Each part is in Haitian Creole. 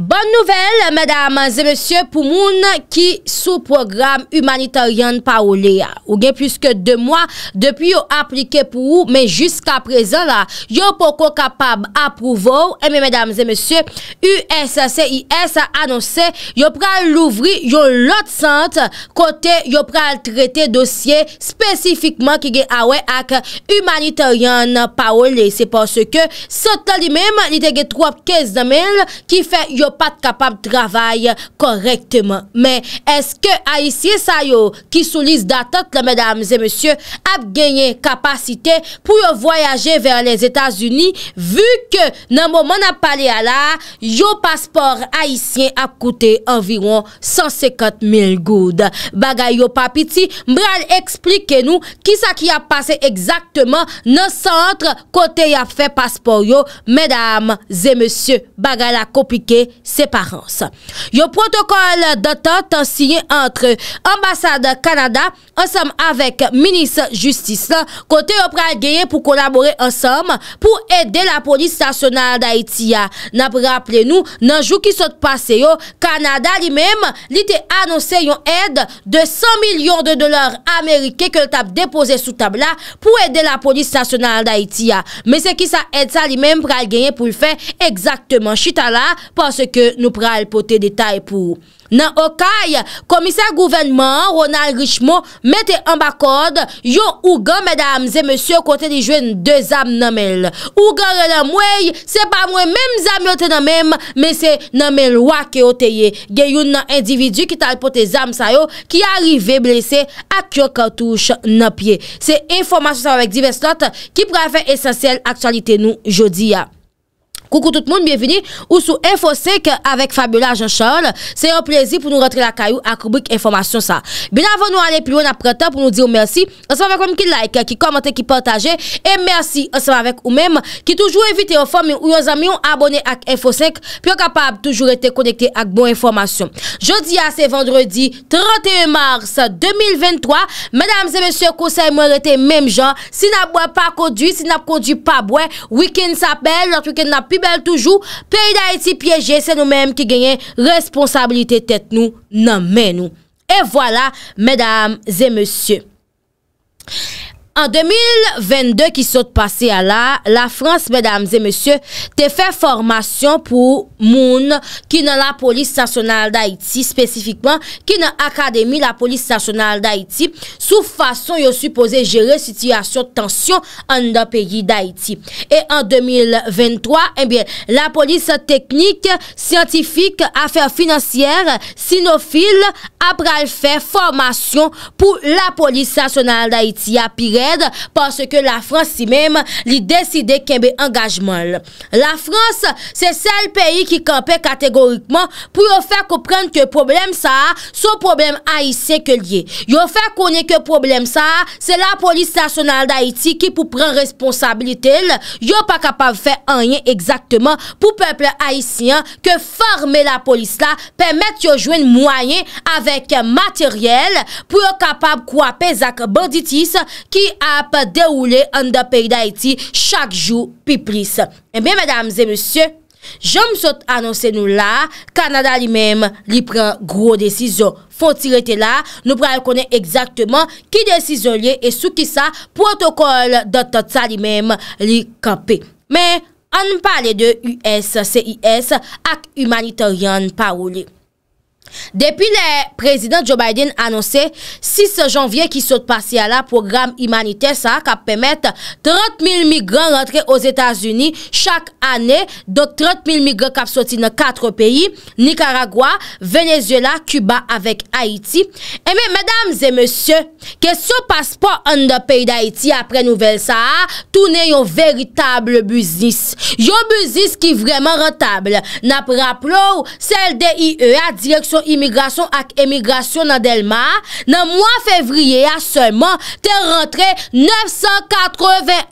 Bon nouvel, mèdames et mèsyè, pou moun ki sou program Humanitarian Parole. Ou gen plus ke 2 mwa, depi yo aplike pou ou, men jusqu'a prezen la, yo poko kapab apou vou, eme eh mèdames et mèsyè, USCIS a annonse, yo pral louvri yo lot sent kote yo pral trete dosye spesifikman ki gen awe ak Humanitarian Parole. Se porske, sotan li mèm, li te gen 3,15 mèl, yo pat kapap travay korekteman. Men, eske Aisyen sa yo ki sou lise datat le medam zemesye ap genye kapasite pou yo voyaje ver les Etats-Unis, vu ke nan mouman ap pale ala yo paspor Aisyen ap koute environ 150 mil goud. Bagay yo papiti, mbral eksplike nou kisa ki a pase ekzakteman nan sentre kote ya fe paspor yo, medam zemesye bagay la kopike separense. Yo protokole datante ansine entre ambassade Kanada, ansame avek minis justice la, kote yo pral genye pou kolabore ansame pou ede la polis stasyonal da Itiya. Na pou rappele nou, nanjou ki sot pase yo, Kanada li mem, li te anonse yon ed de 100 milyon de dolar Amerike ke l tap depose sou tabla pou ede la polis stasyonal da Itiya. Me se ki sa ed sa li mem pral genye pou l fe ekzakteman. Chita la, panse ke nou pral pote detay pou. Nan okay, komisar gouvenman Ronald Richemont mette an bakod yo ougan medam zemesyo kote di jwen de zam namel. Ougan renam wey se pa mwen mem zam yote namem mese namel wak yo teye gen yon nan individu ki tal pote zam sayo ki arive blese ak yo kartouche nan pie. Se informasyon sa wak divers not ki prefe esensyel aktualite nou jodi ya. Koukou tout moun, bienveni ou sou Infosec avèk Fabiola Jean-Charles. Se yon plezi pou nou rentre la kayou akoubik informasyon sa. Ben avon nou ale plou an apretan pou nou di ou mersi. Ansem avèk ou mki like ki komante ki pwantaje. E mersi ansem avèk ou mèm ki toujou evite ou fòm ou yon zami yon abonè ak Infosec pou yon kapab toujou etè konekte ak bon informasyon. Jodi a ah, se vendredi 31 mars 2023. Mèdames et mèsyò kousè mwen etè mèm jan. Si nab wè pa kondi, si nab kondi pa wè week-end bel toujou, peyi da etsi pyeje, se nou menm ki genyen responsabilite tet nou nan men nou. E vwala, medam, zemesye. En 2022 ki sot pase ala, la France, mèdames et mèsyè, te fè formasyon pou moun ki nan la polis sasyonal d'Haïti spesifikman, ki nan akademi la polis sasyonal d'Haïti sou fason yo suppose jere sityasyon tansyon an nan peyi d'Haïti. En 2023, eh la polis teknik, sisyantifik, afer finansyèr, sinofil, apre al fè formasyon pou la polis sasyonal d'Haïti apire. parce que la France si même li décidé qu'il y ait des engagements. La France, c'est le seul pays qui campe catégoriquement pour faire comprendre que le problème ça a son problème haïsé que li est. Pour faire comprendre que le problème ça a, c'est la police nationale d'Haïti qui peut prendre responsabilité. Il n'est pas capable de faire rien exactement pour le peuple haïtien que former la police là permet de jouer une moyenne avec matériel pour être capable de couper des banditis qui ap deroule an da peyi da iti chak jou pi plis. E eh bè, mèdames e monsye, jom sot anonsen nou la, Kanada li mèm li pren gro desizo. Fon ti rete la, nou pral konen ekzaktman ki desizo li e sou ki sa protokol da tatsa li mèm li kapè. Mè, an mpale de USCIS ak humanitaryan parou li. Depi le prezident Joe Biden annonse, 6 janvye ki sot pasi ala program imanite sa kap pemet 30.000 migran rentre os Etats-Unis chak ane, do 30.000 migran kap soti nan 4 peyi, Nicaragua, Venezuela, Cuba avek Haiti. Eme, madame ze monsye, ke sot paspo an de peyi d'Haiti apre nouvel sa, toune yon veritable buzis. Yon buzis ki vreman rentable. Napraplo sel de IEA direksyon imigrasyon ak emigrasyon nan Delmar nan moun fevriye a seman te rentre 981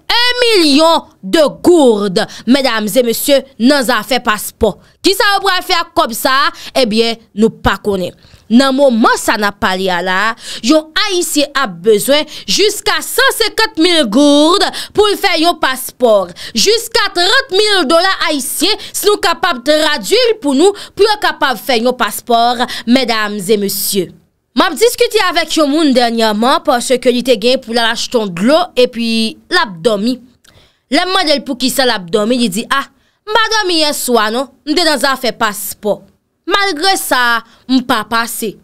milyon de gourd mesdames e monsye nan zan fe paspo ki sa wapre fe ak kom sa ebyen eh nou pa kone Nan mou mons an ap pale ala, yon Aisye ap bezwen jiska 150.000 gourd pou l fè yon paspor. Jiska 30.000 dola Aisye slou kapap traduyil pou nou pou l kapap fè yon paspor, medams e monsye. M ap diskuti avèk yon moun denyaman porsè ke li te gen pou l alach ton glou e pi l abdomi. Lemman el pou ki sa l abdomi li di, ah, m adomi yon swa non, m denan zan fè paspor. Malgre sa, m pa pase.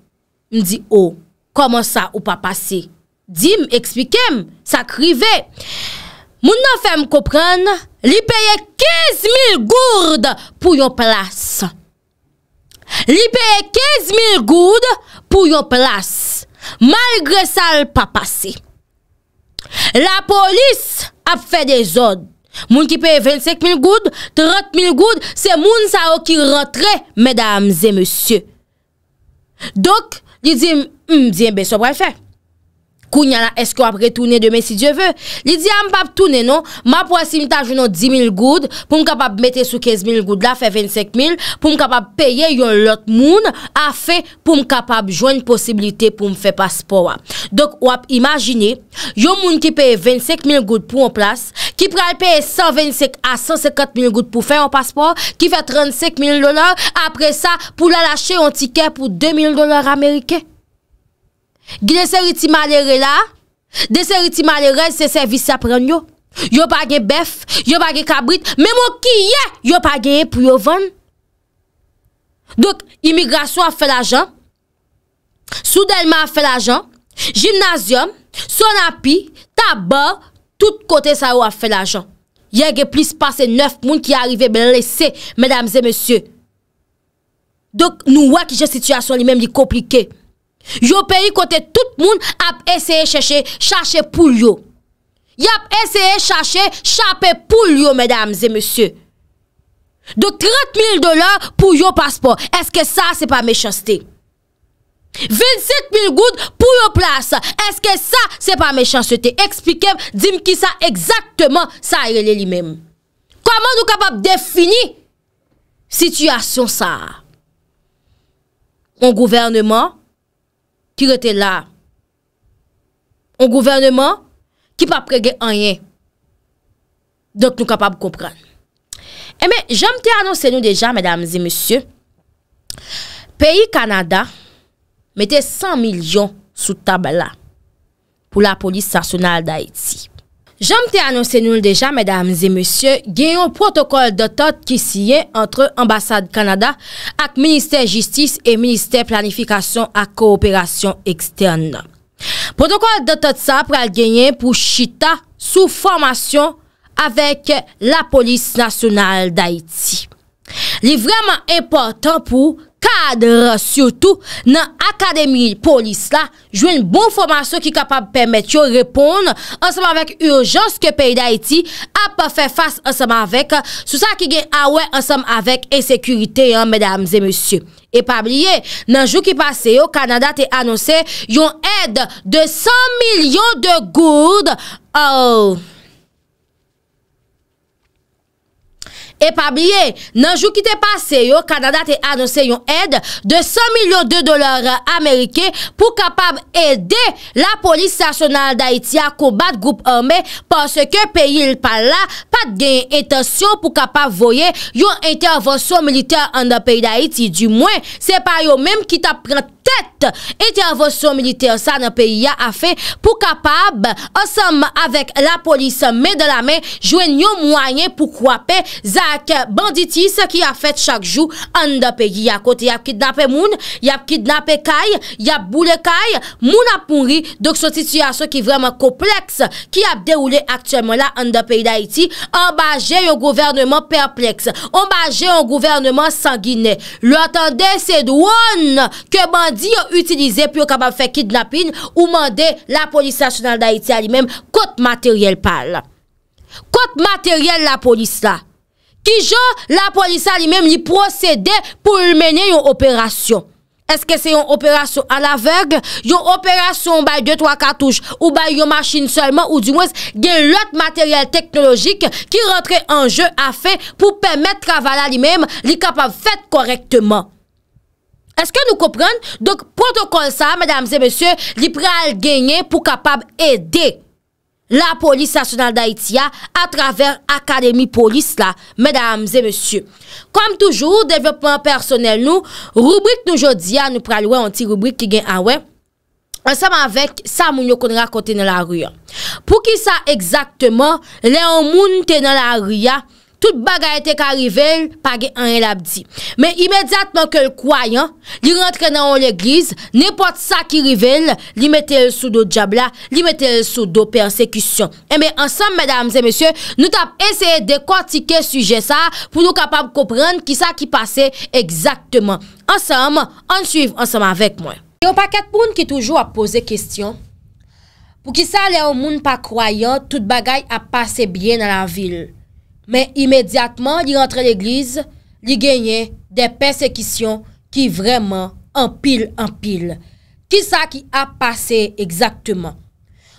M di, oh, koman sa ou pa pase? Dim, ekspikem, sa krive. Moun nan fe m kopren, li peye 15 mil gourd pou yo plas. Li peye 15 mil gourd pou yo plas. Malgre sa, l pa pase. La polis ap fe de zon. Moun ki pe 25.000 goud, 30.000 goud, se moun sa o ki rotre, medamze, monsye. Dok, di di m, m di m beso brefe. kou nyan la eske wap retounen demen si dievè. Li di am ah, pap tounen nou, ma pou asim ta joun nou 10.000 goud, pou m kapap mette sou 15.000 goud la, fe 25.000, pou m kapap peye yon lot moun, a fe pou m kapap joun posibilite pou m fe paspo wap. Dok wap imagine, yon moun ki peye 25.000 goud pou an plas, ki pre al peye 125.000 a 150.000 goud pou fe an paspo wap, ki fe 35.000 dolar, apre sa pou la lache yon tiket pou 2.000 dolar Amerike. Gle se riti malere la, de se riti malere se servis se apren yo. Yo pa gen bef, yo pa gen kabrit, men mo ki ye, yo pa gen e pou yo ven. Dok, imigrasyon a fe la jan, soudelman a fe la jan, jimnazyon, son api, taba, tout kote sa yo a fe la jan. Yege plis pase neuf moun ki arive belan lese, medamze monsye. Dok, nou wak je situasyon li menm li komplikey. Yo peyi kote tout moun ap eseye chache, chache pou yo. Yap eseye chache, chape pou yo, medamze, monsye. Do 30.000 dolar pou yo paspo, eske sa se pa mechansete? 27.000 goud pou yo plasa, eske sa se pa mechansete? Eksplikem, dim ki sa, ekzaktman sa yele li mem. Koman nou kapap defini situasyon sa? Mon gouvernement? ki rete la, ou gouvernement, ki pa prege anyen, dok nou kapab kompran. Eme, eh jom te anonsen nou deja, mèdames et monsieurs, peyi Kanada, mette 100 milyon sou tab la, pou la polis sasyonal da eti. Jom te anonsen nou l dejan, mèdames et monsieurs, genyon protokol de tot ki siyen entre ambassade Kanada ak Ministèr Justice et Ministèr Planifikasyon ak Koopération Externe. Protokol de tot sa pral genyen pou Chita sou formasyon avek la Polis Nasional d'Haïti. Li vreman important pou Kadre sou tou nan akademil polis la jwen bon formasyon ki kapab pemet yo repon ansem avèk urjans ke peyi da iti ap pa fè fass ansem avèk sou sa ki gen awèk ansem avèk e sekurite yon mèdames e monsye. E pabliye nan jou ki pase yo, Kanada te anonsè yon ed de 100 milyon de ah gourd ou... Oh. Epabliye, nanjou ki te pase yo, kanada te anose yon ed de 100 milyon de dolar amerike pou kapab ede la polis sasyonal da iti a kombat goup ame panse ke peyi l pala. Pat gen etasyon pou kapap voye yon intervensyon militer an de peyi la iti. Du mwen, se pa yo menm ki tap pren tet intervensyon militer sa an de peyi ya afe. Pou kapap, osam avek la polis me de la men, jwen yon mwanyen pou kwape zak banditis ki a fet chak jou an de peyi ya kote. Yap kidnap e moun, yap kidnap e kay, yap boule kay, moun ap moun ri. Dok so titisyon ki vreman kompleks ki ap de oule aktuèm la an de peyi la iti. Ombaje yon gouvernement perpleks, ombaje yon gouvernement sanguine, lw attendè sèd woun ke mandi yon utilize pyo kabab fèkid lapin ou mandè la polis national d'Haïti alimèm kote materyèl pal. Kote materyèl la polis la, ki jò la polis alimèm li prosedè pou lmenè yon operasyon. Eske se yon operasyon an laverg, yon operasyon baye 2-3 katouj ou baye yon machin solman ou di mwes gen lot materyal teknologik ki rentre anje a fe pou pwemet travala li mem li kapab fet korektman. Eske nou kopren? Dok protokol sa, madames et messieurs, li preal genye pou kapab ede. La polis asyonal da iti ya A traver akademi polis la Medams e monsye Kom toujou, devopman personel nou Rubrik nou jodia, nou pral wè On ti rubrik ki gen a wè Ansem avèk, sa moun yo kon rakote nan la rüya Pou ki sa exaktman Le omoun te nan la rüya Tout bagay te ka rivel, pa ge an el ap di. Men imediatman ke l kwayan, li rentre nan ou l eglise, nepot sa ki rivel, li mette l sou do djabla, li mette l sou do persekisyon. E eh men ansam, mèdames et mèsyè, nou tap eseye de kwa tike suje sa, pou nou kapab kouprenn ki sa ki pase eksaktman. Ansam, ansuiv ansam avèk mwen. Yon pa ketpoun ki toujou ap pose kestyon. Pou ki sa le ou moun pa kwayan, tout bagay ap pase bien nan la vil. Men imediatman li rentre l'eglize, li genye de persekisyon ki vreman empil, empil. Ki sa ki a pase ekzaktman?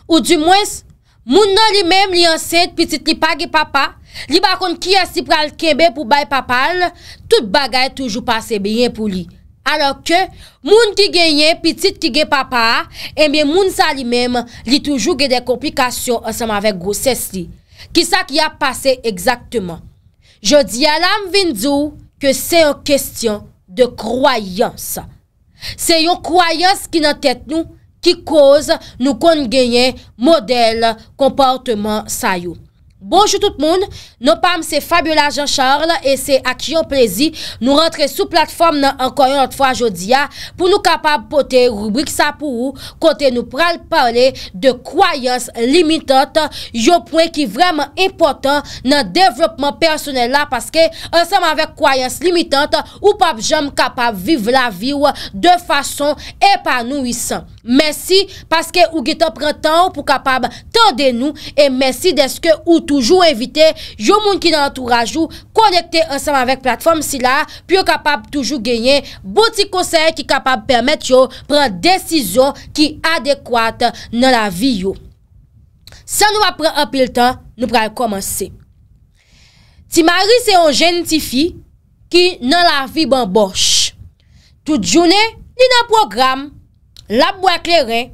Ou di mwens, moun nan li menm li anset pitit li pa ge papa, li bakon ki yasi pral kembe pou bay papal, tout bagay toujou pase beyin pou li. Alok ke, moun ki genye pitit ki ge papa, enbe moun sa li menm li toujou ge de komplikasyon ansama vek gosest li. Ki sa ki a pase ekzaktman? Je di alam vindzou ke se yon kestyon de kroyans. Se yon kroyans ki nan tet nou ki koz nou kon genyen model komportman sa yon. Bonjou tout moun, nou pam se Fabiola Jean-Charles e se ak yon plezi nou rentre sou platform nan anko yon notfwa jodi ya pou nou kapab pote rubrik sa pou ou kote nou pral pale de kwayans limitante yon pwen ki vreman impotant nan devlopman personel la paske ansam avek kwayans limitante ou pap jom kapab vive la vi ou de fason epanouissan. Mersi paske ou getan pren tan ou pou kapab tan den nou E mersi deske ou toujou evite Jou moun ki nan an tou rajou Konekte ansan avèk platform si bon la Pyo kapab toujou genyen Bouti konsey ki kapab permèt yo Pren desizo ki adekwate nan la vi yo San nou apren apil tan Nou prek komanse Ti maris e yon jen ti fi Ki nan la vi ban bors Tout jounen ni nan program La mbo akleren,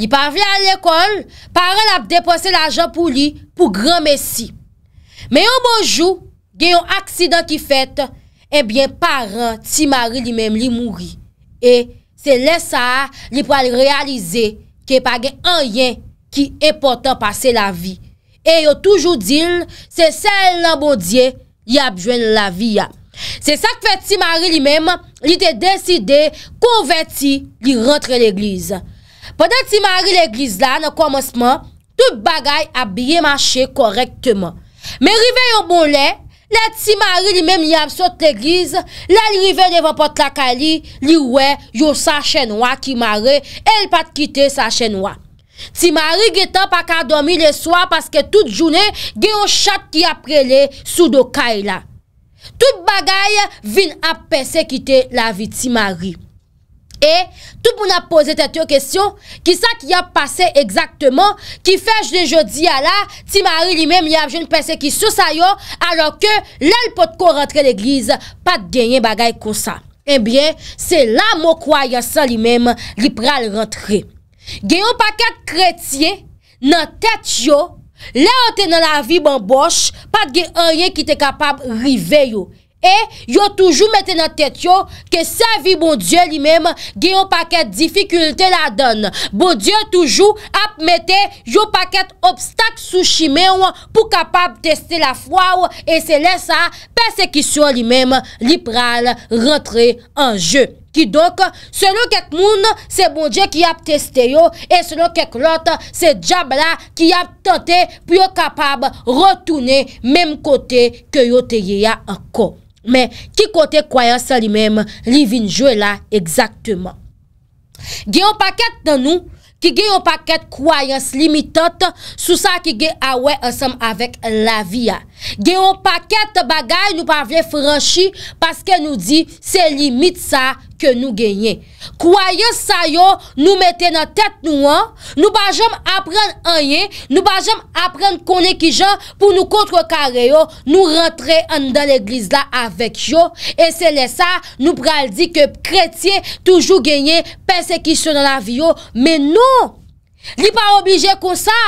li pa vye al ekol, paran ap depose l ajan pou li pou gran Messi. Me yo mbo jou, gen yon aksidan ki fete, ebyen paran ti mari li menm li mouri. E se lesa li pa l realize ke pa gen anyen ki e potan pase la vi. E yo toujou dil, se sel nan mbo diye, li ap jwen la vi yam. Se sa kve ti mari li mem, li te deside konve ti li rentre l'eglize. Pwede ti mari l'eglize la nan komosman, tout bagay a bie mache korektman. Me rive yo bon le, la ti mari li mem li ap sot l'eglize, la li rive le van pot lakali, li we yo sa chenwa ki mari, el pat kite sa chenwa. Ti mari getan pa ka domi le swa paske tout jounen ge yo chat ki aprele sou do kaila. tout bagay vin ap pesè kite la vi ti mari. E, tout pou na pose tete yo kesyon, ki sa ki ap pase ekzaktman, ki fej de jodi ala, ti mari li men mi ap jen pesè ki sou sayo, alo ke lèl pot kon rentre l'eglize, pat genyen bagay konsa. E eh bie, se la mou kwaya sa li men li pral rentre. Genyon pa kak kretye nan tete yo, Le an te nan la vi ban bosh, pat ge an ye ki te kapab rive yo. E, yo toujou mette nan tet yo, ke sa vi bon Diyo li mem, ge yo paket difikulte la don. Bon Diyo toujou ap mette yo paket obstak sou shime yo pou kapab teste la fwa yo, e se lesa pesekisyon li mem, li pral rentre an je. Ki donk, se lo kek moun, se bonje ki ap teste yo, e se lo kek lot, se jab la ki ap tante, pou yo kapab rotoune menm kote ke yo te ye ya anko. Men, ki kote kwayan sa li menm, li vinjwe la, egzaktemen. Ge yon paket nan nou, ki ge yon paket kwayans limitante, sou sa ki ge awe ansam avek la vi ya. Ge yon paket bagay nou pa vre franshi, paske nou di se limit sa, nou genye. Kwaye sa yo nou mette nan tet nou an nou bajem apren anye nou bajem apren konen ki jan pou nou kontre kare yo nou rentre an dan l'eglise la avek yo. E se le sa nou pral di ke kretye toujou genye pense ki son nan la vi yo men nou li pa obije kon sa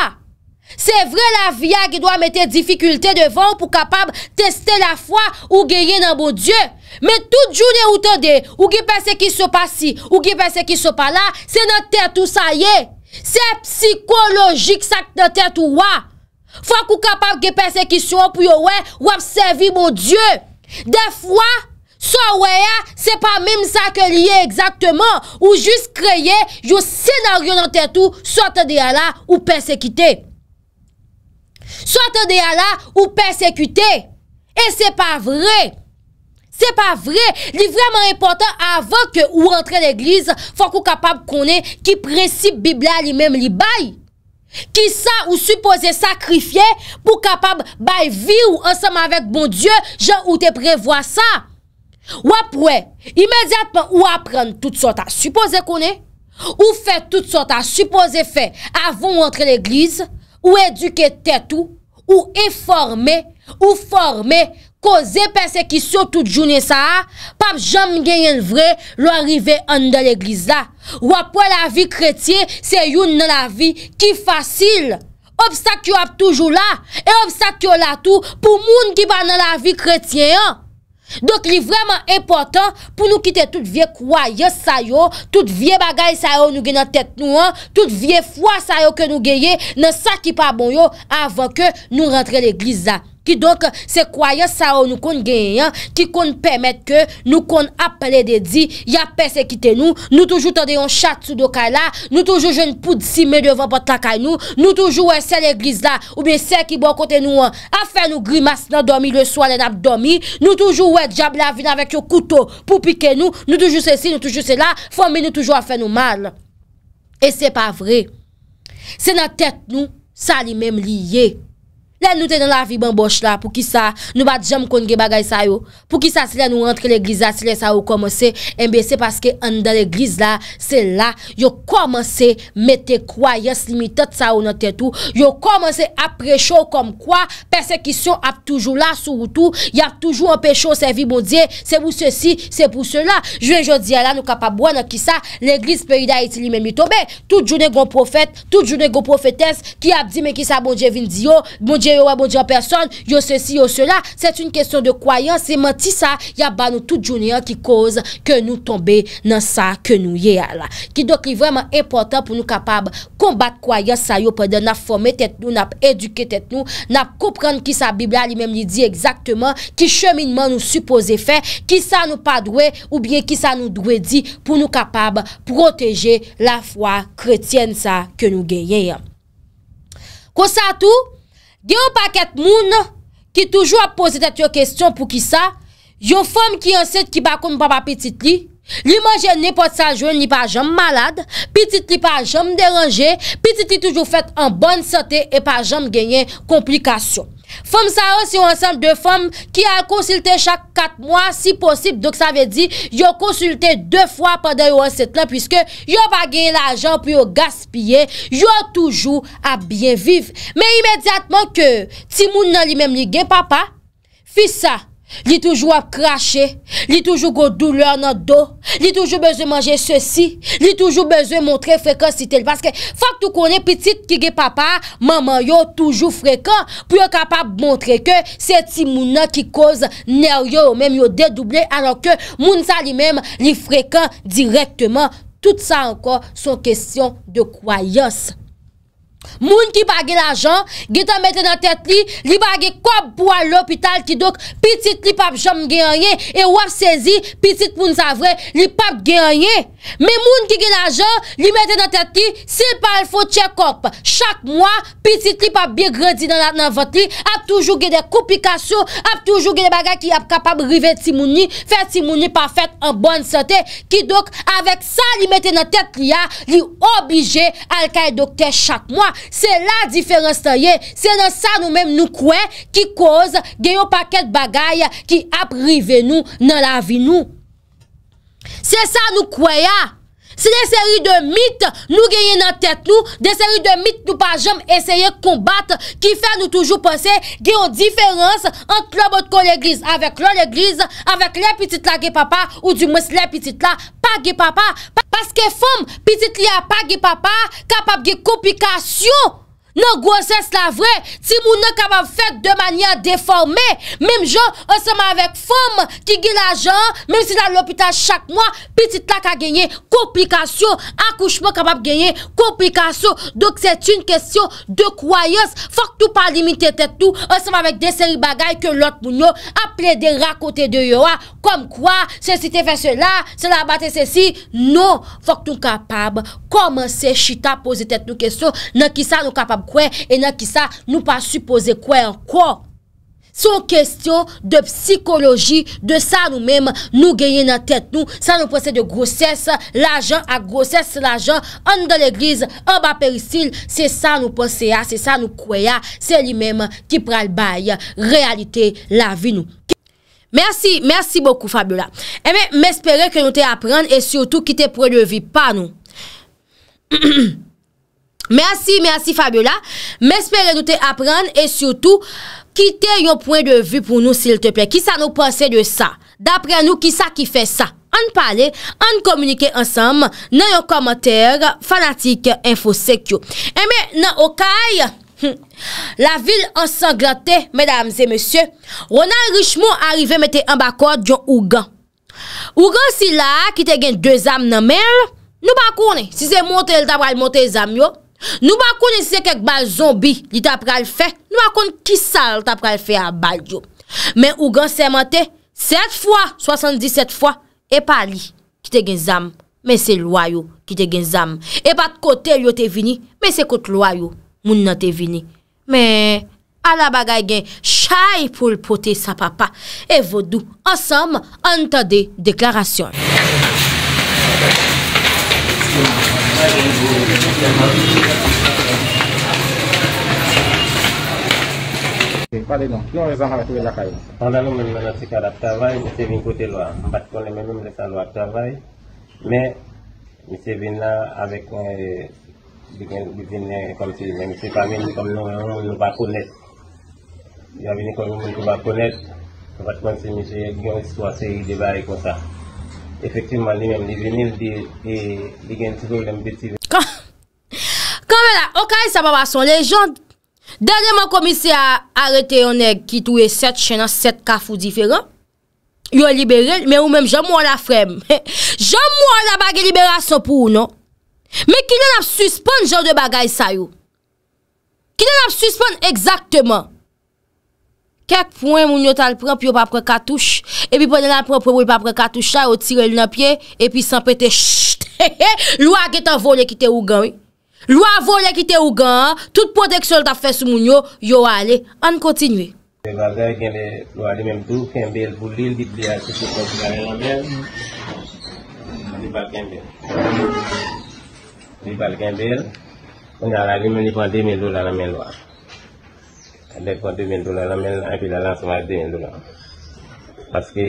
Bon se vre la via ki do a mette Difikulte devan pou kapab Teste la fwa ou geye nan bo die Me tout jounen ou bon ah, tende Ou ki pense ki sou pa si Ou ki pense ki sou pa la Se nan tete ou saye Se psikologik sak nan tete ou wa Fwa kou kapab ki pense ki sou Puyo wè ou apsevi bo die De fwa Sou wè ya se pa mim sa ke liye Eksaktman ou jis kreye Yo senaryon nan tete ou Sotende ya la ou pense ki te Swa te de ala ou persekute E se pa vre Se pa vre Li vreman impotant avan ke ou entre l'eglise Fwa kou kapab konen Ki precibe bibla li menm li bay Ki sa ou suppose sakrifye Pou kapab bay vi Ou ensem avet bon die Je ou te prevoa sa Ou apwe Ou apren tout sota Ou fe tout sota Avon ou entre l'eglise Ou eduke tetou, ou eforme, ou forme, koze pese ki sotout jounen sa a, pap jam genyen vre lo arrive an de l'eglize la. Wapwa la vi kretye, se youn nan la vi ki fasil. Obstak yo ap toujou la, e obstak yo la tou pou moun ki ban nan la vi kretye an. Donk li vreman important pou nou kite tout vie kwaye sa yo, tout vie bagay sa yo nou gen nan tek nou an, tout vie fwa sa yo ke nou gen ye nan sa ki pa bon yo avan ke nou rentre l'eglisa. ki donk se kwayan sa ou nou kon genyen, ki kon pemet ke nou kon apelè de di, ya pesè kite nou, nou toujou tande yon chat sou do kala, nou toujou jen pou di si me devan pot la kany nou, nou toujou wè sel eglise la, ou bè sel ki bon kote nou an, afe nou grimas nan domi le soan en ap domi, nou toujou wè diab la vin avèk yo kouto pou pike nou, nou toujou se si, nou toujou se la, fòmè nou toujou afe nou mal. E se pa vre, se nan tèt nou sa li mèm liye, Len nou te nan la viban bosh la pou ki sa Nou bat jam konge bagay sa yo Pou ki sa se len nou rentre l'eglize la se le sa yo Komanse mbese eh paske an dan l'eglize la Se la yo komanse Mete kwa yas limitat Sa yo nan tetou yo komanse Aprecho kom kwa persekisyon Ape toujou la sou woutou Yap toujou apecho se viban diye Se wou se si se pou se la Jwe jodi ala nou kapabwana ki sa L'eglize peri da iti li men mi tobe Tout jounen gon profet tout jounen gon profetes Ki ap di me ki sa bondje vil diyo Jè yo wè bon di an person, yo sè si, yo sè la, sè t'une kèstyon de kwayan, sè menti sa, ya ban nou tout jouni an ki koz ke nou tombe nan sa, ke nou ye a la. Ki dok li vèman important pou nou kapab kombat kwayan sa yo, pèdè, na fòmè tèt nou, na p'èdukè tèt nou, na p'kòpren ki sa Biblia li mèm li di exaktèman, ki chèminman nou supposè fè, ki sa nou pa dwe, ou bie ki sa nou dwe di pou nou kapab protèje la fwa kretyen sa ke nou geye a. Kwa sa tout, gen ou pa ket moun ki toujou ap pose det yo kestyon pou ki sa, yo fom ki anset ki bakoun pa pa petit li, li manje ne pot sajwen li pa jom malade, petit li pa jom deranje, petit li toujou fèt an bon satè e pa jom genyen komplikasyon. Fom sa yo oh, si yo ansan de fom ki a konsilte chak 4 mwa si posib, dok sa ve di yo konsilte 2 fwa pandan yo anset lan, pwiske yo pa gen la ajan pou yo gaspye, yo toujou a bien viv. Me imediatman ke timoun nan li mem li gen papa, fi sa. Li toujou ap krashe, li toujou go douler nan do, li toujou beze manje se si, li toujou beze montre frekans si tel. Fak tou konen pitit ki ge papa, maman yo toujou frekans pou yo kapab montre ke se ti mouna ki koz ner yo ou men yo dedouble anon ke moun sa li men li frekans direktman. Tout sa ankon son kesyon de kwayas. Moun ki bagè l'ajan, gè tan metè nan tèt li, li bagè kop bo al l'opital ki dok, pitit li pap jom genye, e wap sezi, pitit pou nsa vre, li pap genye. Mè moun ki gen aje, li mette nan tet li, se pal fò tche korp. Chak mwa, pisit li pa biye gredi nan vòt li, ap toujou gen de koupikasyo, ap toujou gen de bagay ki ap kapab rive tsi mouni, fè tsi mouni pa fèt an bon sote. Ki dok, avèk sa li mette nan tet li a, li obije alkaye dokte chak mwa. Se la diferens te ye, se nan sa nou mèm nou kwen, ki koz gen yo paket bagay ki ap rive nou nan la vi nou. Se sa nou kwaya, se le seri de mit nou geye nan tet nou, de seri de mit nou pa jom eseye kombat ki fe nou toujou pwese geyon diferans ant lo bot kon l'eglize. Avek lor l'eglize, avek le pitit la gey papa ou di mwes le pitit la pa gey papa. Paske fom, pitit li a pa gey papa kapap gey komplikasyon. Nou gwoses la vre, ti moun nan kapab fet de manyan deforme, mem jan, an seman vek fom, ki gil a jan, mem si la lopita chak mwa, pitit la ka genye, komplikasyon, akouchman kapab genye, komplikasyon, dok se t'youn kestyon de kwayas, fok tou pa limite tet tou, an seman vek de seri bagay, ke lot moun nou, aple de rakote de yoa, kom kwa, se si te fè se la, se la batè se si, nou, fok tou kapab, kom se chita pose tet nou kestyon, nan ki sa nou kapab, kwe, ena ki sa nou pa supose kwe an kwa. Son kestyon de psikoloji de sa nou menm nou genye nan tèt nou, sa nou pose de grosses la jan, a grosses la jan an dan l'eglise, an ba perisil se sa nou pose a, se sa nou kwe a se li menm ki pral bay realite la vi nou. Mersi, mersi boku Fabiola. Eme, eh mespere ke nou te apren e surtout ki te prelevi pa nou. Eme, Mersi, mersi Fabiola. Mespere nou te aprenne et surtout, kite yon point de vue pou nou s'il te plè. Kisa nou pense de sa? Dapre nou, kisa ki fe sa? An pale, an komunike ansam nan yon komentèr fanatik infosek yo. Eme, nan okay, la vil ansan glote, mèdames et mèsyè, wè nan richemou arrive mette an bako diyon Ougan. Ougan si la, kite gen deux am nan mèl, nou bakounè. Si se monte el tabral, monte zam yo. Nou ba kone se kek bal zombi Li ta pral fe Nou akonde ki sal ta pral fe a bal yo Men ou gan semente 7 fwa, 77 fwa E pali ki te gen zam Men se loyo ki te gen zam E pat kote yo te vini Men se kote loyo moun nan te vini Men ala bagay gen Chay pou lpote sa papa E vodou ansam Antade deklarasyon Pade nou, yon rezan an la toube lakay. Pande nou men menansi karap travay, mese vin kote lwa. Pat kon le menoun mlesan lwa travay, men mese vin la avek mwen, mese pa meni kon nou, yon pa konet. Yon veni kon nou, yon pa konet, pat kon se mese gen yon situasyi debay kon sa. Efektivman li mèm li venil di gen tido lèm beti vèm. Kan mè la, okay sa papason, le jòd, dèlè mò komise a arete yonèk ki tou e set chènan, set kafou diferan, yon libere, mè ou mèm jòm mò la frem, jòm mò la bagè liberasyon pou ou non, mè ki lè nap suspon jòd de bagay sa yon, ki lè nap suspon egzaktèman. Kèk pouen moun yo tal pran, pi yo papre katouche, e pi ponen la pran pouen papre katouche, a yo tirel nan piye, e pi sanpete, cht, he he, lwa ge tan vole ki te Ougan. Lwa vole ki te Ougan, tout pote ek solda fè sou moun yo, yo wale, an kontinwe. An kontinwe, an kontinwe, an kontinwe, an kontinwe, an kontinwe, an kontinwe, an kontinwe, Adèkwa 2000 dolar anmen an, an pi la lansman 2000 dolar an. Paske,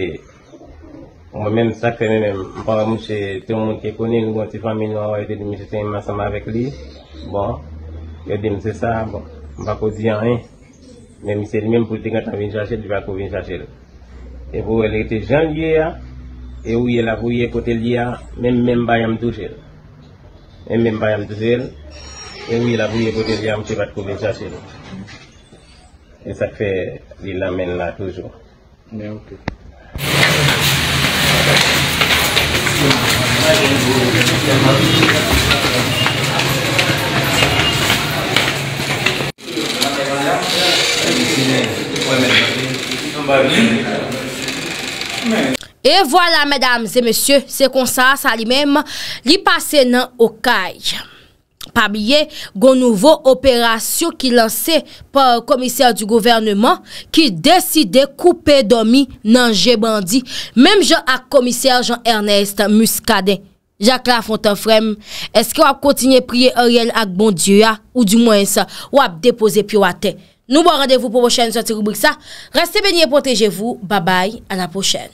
mwen mèm sakte mèm mèm, mpa mwen mwen che, te mwen ke konen nou gwen ti fami nou a, a ete di mwen chete yon masama avèk li, bon, e de mwen se sa, bon, mwen pa kou di an an, mwen mwen se li mèm pou te gantan vin chache, di pa kou vin chache lè. E pou wèl ete jan diè a, e ou yè la pou yè pou te li ya, mèm mèm bayan touche lè. E mèm bayan touche lè, e ou yè la pou yè pou te li ya, mwen che pat kou vin chache lè. E sa fè li la men la toujou. Mè ok. E vwala mèdames e mèsyè, se konsa sa li mèm li pase nan o kaye. Pabye, goun nouvo operasyon ki lansè pa komisyèr du gouvernement ki deside koupe domi nan jè bandi. Mèm jè ak komisyèr Jean-Ernest Muscadet, Jacques Lafontaine Fremme, eske wap kontinye priye oryèl ak bon diya ou di mwen sa wap depose pi wate. Nou bo randevou pou bò chèn sou ati rubrik sa. Restè bènyè potejèvou. Babay, an apò chèn.